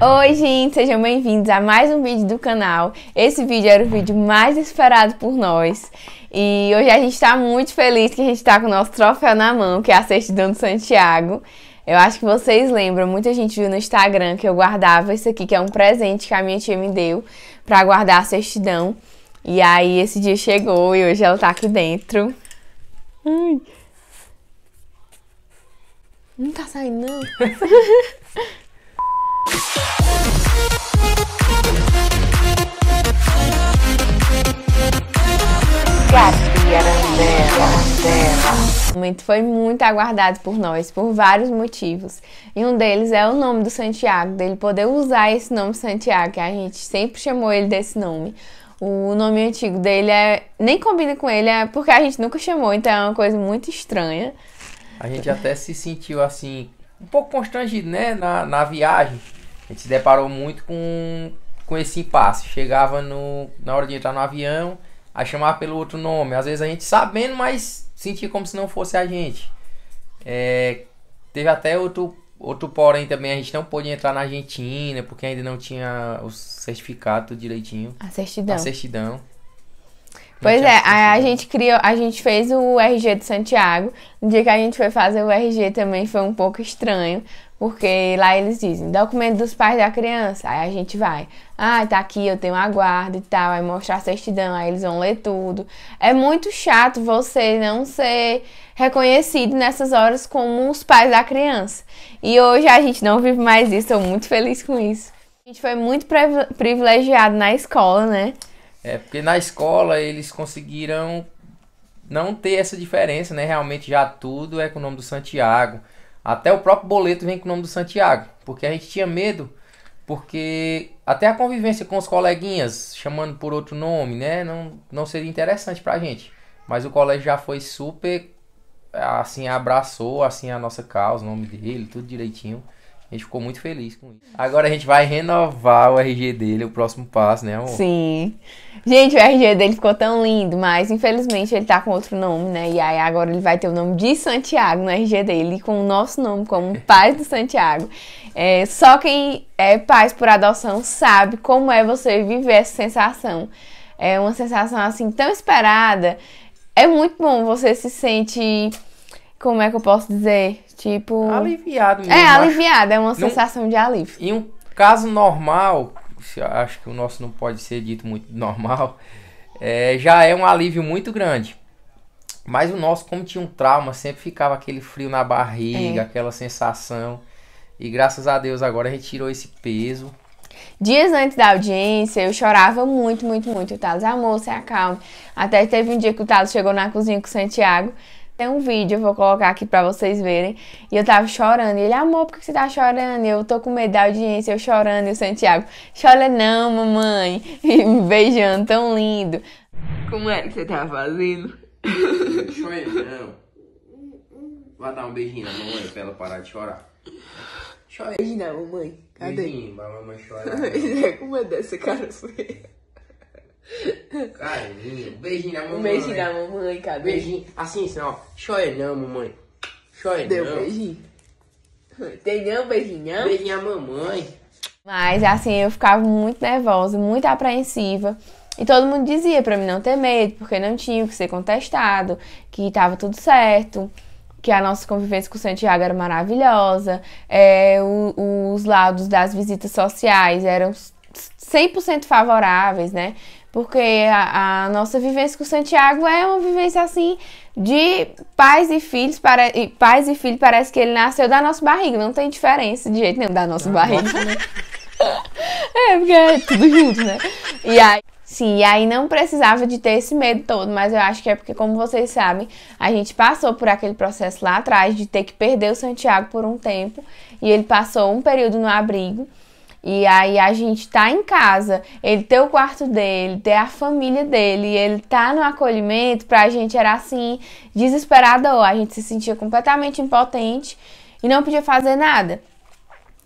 Oi gente, sejam bem-vindos a mais um vídeo do canal. Esse vídeo era o vídeo mais esperado por nós e hoje a gente está muito feliz que a gente está com o nosso troféu na mão, que é a certidão do Santiago. Eu acho que vocês lembram, muita gente viu no Instagram que eu guardava isso aqui, que é um presente que a minha tia me deu para guardar a certidão. E aí esse dia chegou e hoje ela tá aqui dentro. Ai. Não tá saindo não. momento foi muito aguardado por nós, por vários motivos. E um deles é o nome do Santiago, dele poder usar esse nome Santiago, que a gente sempre chamou ele desse nome. O nome antigo dele é. Nem combina com ele, é porque a gente nunca chamou, então é uma coisa muito estranha. A gente até se sentiu assim, um pouco constrangido, né, na, na viagem a gente se deparou muito com, com esse impasse. Chegava no, na hora de entrar no avião, a chamar pelo outro nome. Às vezes a gente sabendo, mas sentia como se não fosse a gente. É, teve até outro, outro porém também, a gente não pôde entrar na Argentina, porque ainda não tinha o certificado direitinho. A certidão. A certidão. Pois é, a, a gente criou, a gente fez o RG de Santiago. No dia que a gente foi fazer o RG também foi um pouco estranho, porque lá eles dizem, documento dos pais da criança, aí a gente vai. Ah, tá aqui, eu tenho aguardo e tal, aí mostrar a certidão, aí eles vão ler tudo. É muito chato você não ser reconhecido nessas horas como os pais da criança. E hoje a gente não vive mais isso, estou muito feliz com isso. A gente foi muito privilegiado na escola, né? É, porque na escola eles conseguiram não ter essa diferença, né? Realmente já tudo é com o nome do Santiago. Até o próprio boleto vem com o nome do Santiago, porque a gente tinha medo, porque até a convivência com os coleguinhas, chamando por outro nome, né, não, não seria interessante pra gente. Mas o colégio já foi super assim abraçou assim a nossa causa, o nome dele, tudo direitinho. A gente ficou muito feliz com isso. Agora a gente vai renovar o RG dele, o próximo passo, né, amor? Sim. Gente, o RG dele ficou tão lindo, mas infelizmente ele tá com outro nome, né? E aí agora ele vai ter o nome de Santiago no RG dele, com o nosso nome como Paz do Santiago. É, só quem é paz por adoção sabe como é você viver essa sensação. É uma sensação assim tão esperada. É muito bom, você se sente como é que eu posso dizer? Tipo. Aliviado é, mesmo. É, aliviado, é uma sensação de alívio. Em um caso normal, acho que o nosso não pode ser dito muito normal, é, já é um alívio muito grande. Mas o nosso, como tinha um trauma, sempre ficava aquele frio na barriga, é. aquela sensação. E graças a Deus agora retirou esse peso. Dias antes da audiência, eu chorava muito, muito, muito. O Thales, amor, se acalme. Até teve um dia que o Thales chegou na cozinha com o Santiago. Tem um vídeo, eu vou colocar aqui pra vocês verem. E eu tava chorando. E ele, amor, por que você tá chorando? Eu tô com medo da audiência, eu chorando. E o Santiago, chora não, mamãe. E me beijando, tão lindo. Como é que você tá fazendo? chora não. Vai dar um beijinho na mamãe pra ela parar de chorar. Chora. Beijinho na mamãe. Cadê? Beijinho pra mamãe chorar. Como é dessa cara feia? Carinho, beijinho da mamãe. Um beijinho na mamãe, cara. Beijinho. Assim, assim, ó. Chora não, mamãe. Chora Deu não. beijinho. Entendeu? beijinho, não? Beijinho à mamãe. Mas, assim, eu ficava muito nervosa, muito apreensiva. E todo mundo dizia para mim não ter medo, porque não tinha que ser contestado, que tava tudo certo, que a nossa convivência com o Santiago era maravilhosa, é, o, os laudos das visitas sociais eram 100% favoráveis, né? Porque a, a, nossa vivência com Santiago é uma vivência assim de pais e filhos, para, e pais e filhos, parece que ele nasceu da nossa barriga, não tem diferença de jeito nenhum da nossa barriga. né? é, porque é tudo junto, né? E aí, sim, e aí não precisava de ter esse medo todo, mas eu acho que é porque, como vocês sabem, a gente passou por aquele processo lá atrás de ter que perder o Santiago por um tempo, e ele passou um período no abrigo. E aí a gente tá em casa, ele tem o quarto dele, tem a família dele, e ele tá no acolhimento, pra gente era assim, desesperador. A gente se sentia completamente impotente e não podia fazer nada.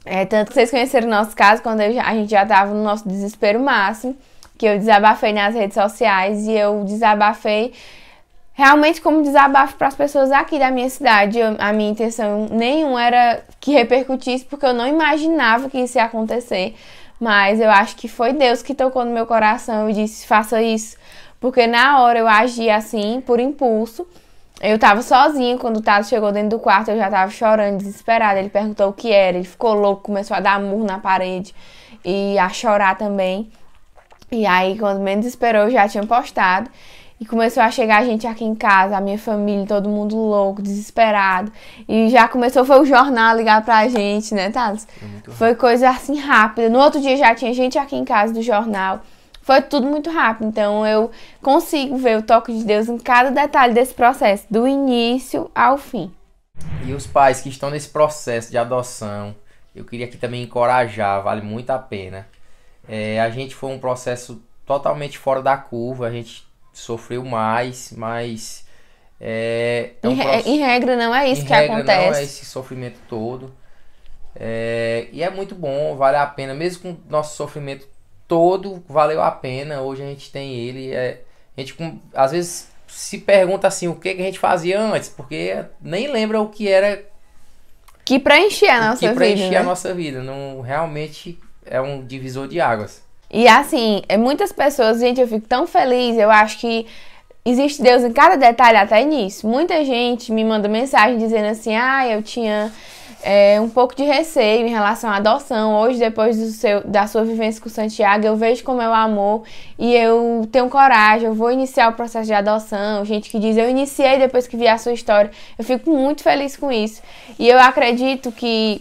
É, tanto que vocês conheceram o nosso caso quando eu, a gente já tava no nosso desespero máximo, que eu desabafei nas redes sociais e eu desabafei realmente como desabafo para as pessoas aqui da minha cidade. Eu, a minha intenção nenhuma era que repercutisse, porque eu não imaginava que isso ia acontecer. Mas eu acho que foi Deus que tocou no meu coração e disse: faça isso. Porque na hora eu agi assim, por impulso. Eu tava sozinha quando o Tato chegou dentro do quarto, eu já tava chorando, desesperada. Ele perguntou o que era, ele ficou louco, começou a dar murro na parede e a chorar também. E aí, quando menos esperou, eu já tinha postado. E começou a chegar a gente aqui em casa, a minha família, todo mundo louco, desesperado. E já começou, foi o jornal ligar pra gente, né, Thales? É foi, foi coisa assim rápida. No outro dia já tinha gente aqui em casa do jornal. Foi tudo muito rápido. Então eu consigo ver o toque de Deus em cada detalhe desse processo, do início ao fim. E os pais que estão nesse processo de adoção, eu queria aqui também encorajar, vale muito a pena. É, a gente foi um processo totalmente fora da curva, a gente sofreu mais, mas. É, é um em, em, regra, não é isso que regra, acontece. Não é esse sofrimento todo. É, e é muito bom, vale a pena. Mesmo com o nosso sofrimento todo, valeu a pena. Hoje a gente tem ele. É, a gente às vezes se pergunta assim, o que, que a gente fazia antes? Porque nem lembra o que era. Que preenchia a nossa que vida. Que né? a nossa vida. Não, realmente é um divisor de águas. E assim, é, muitas pessoas, gente, eu fico tão feliz, eu acho que existe Deus em cada detalhe, até nisso. Muita gente me manda mensagem dizendo assim: ah, eu tinha é, um pouco de receio em relação à adoção. Hoje, depois do seu, da sua vivência com Santiago, eu vejo como é o amor e eu tenho coragem, eu vou iniciar o processo de adoção. Gente que diz, eu iniciei depois que vi a sua história. Eu fico muito feliz com isso. E eu acredito que,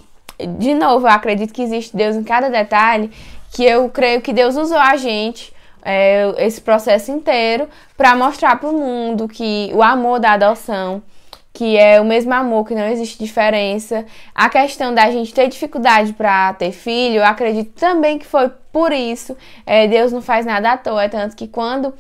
de novo, eu acredito que existe Deus em cada detalhe que eu creio que Deus usou a gente é, esse processo inteiro para mostrar para o mundo que o amor da adoção que é o mesmo amor, que não existe diferença. A questão da gente ter dificuldade para ter filho, eu acredito também que foi por isso. É, Deus não faz nada à toa, é tanto que quando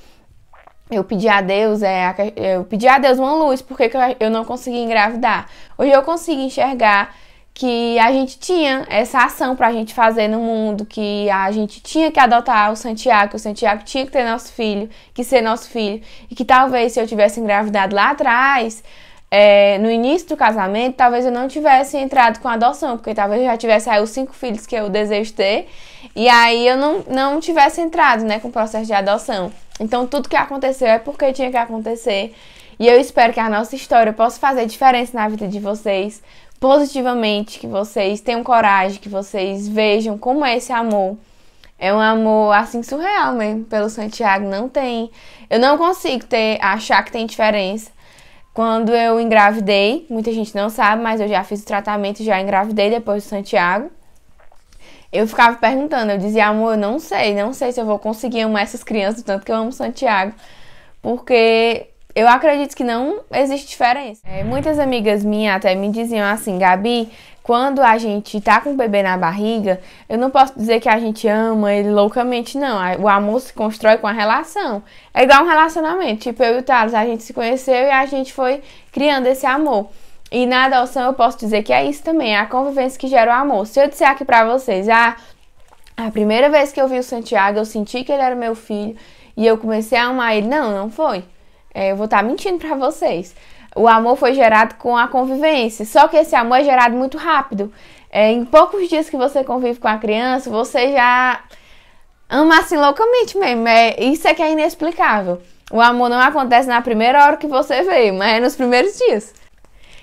eu pedi a Deus, é, eu pedi a Deus uma luz, porque eu não consegui engravidar. Hoje eu consigo enxergar que a gente tinha essa ação para a gente fazer no mundo, que a gente tinha que adotar o Santiago, que o Santiago tinha que ter nosso filho, que ser nosso filho, e que talvez se eu tivesse engravidado lá atrás, é, no início do casamento, talvez eu não tivesse entrado com adoção, porque talvez eu já tivesse aí os cinco filhos que eu desejo ter, e aí eu não, não tivesse entrado né, com o processo de adoção. Então tudo que aconteceu é porque tinha que acontecer. E eu espero que a nossa história possa fazer diferença na vida de vocês, positivamente, que vocês tenham coragem, que vocês vejam como é esse amor. É um amor assim surreal mesmo, pelo Santiago não tem. Eu não consigo ter achar que tem diferença. Quando eu engravidei, muita gente não sabe, mas eu já fiz o tratamento, já engravidei depois do Santiago. Eu ficava perguntando, eu dizia, amor, eu não sei, não sei se eu vou conseguir amar essas crianças do tanto que eu amo Santiago. Porque eu acredito que não existe diferença. É, muitas amigas minhas até me diziam assim, Gabi, quando a gente tá com o bebê na barriga, eu não posso dizer que a gente ama ele loucamente, não. O amor se constrói com a relação. É igual um relacionamento. Tipo, eu e o Thales, a gente se conheceu e a gente foi criando esse amor. E na adoção eu posso dizer que é isso também, é a convivência que gera o amor. Se eu disser aqui pra vocês, ah, a primeira vez que eu vi o Santiago, eu senti que ele era meu filho e eu comecei a amar ele. Não, não foi é, eu vou estar tá mentindo para vocês. O amor foi gerado com a convivência, só que esse amor é gerado muito rápido. É, em poucos dias que você convive com a criança, você já ama assim loucamente mesmo. É, isso é que é inexplicável. O amor não acontece na primeira hora que você vê, mas é nos primeiros dias.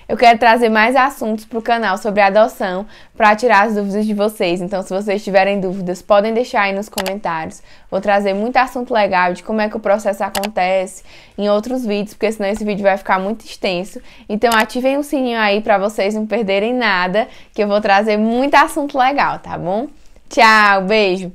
Eu quero trazer mais assuntos para o canal sobre adoção para tirar as dúvidas de vocês. Então, se vocês tiverem dúvidas, podem deixar aí nos comentários. Vou trazer muito assunto legal de como é que o processo acontece em outros vídeos, porque senão esse vídeo vai ficar muito extenso. Então, ativem o sininho aí para vocês não perderem nada, que eu vou trazer muito assunto legal, tá bom? Tchau, beijo!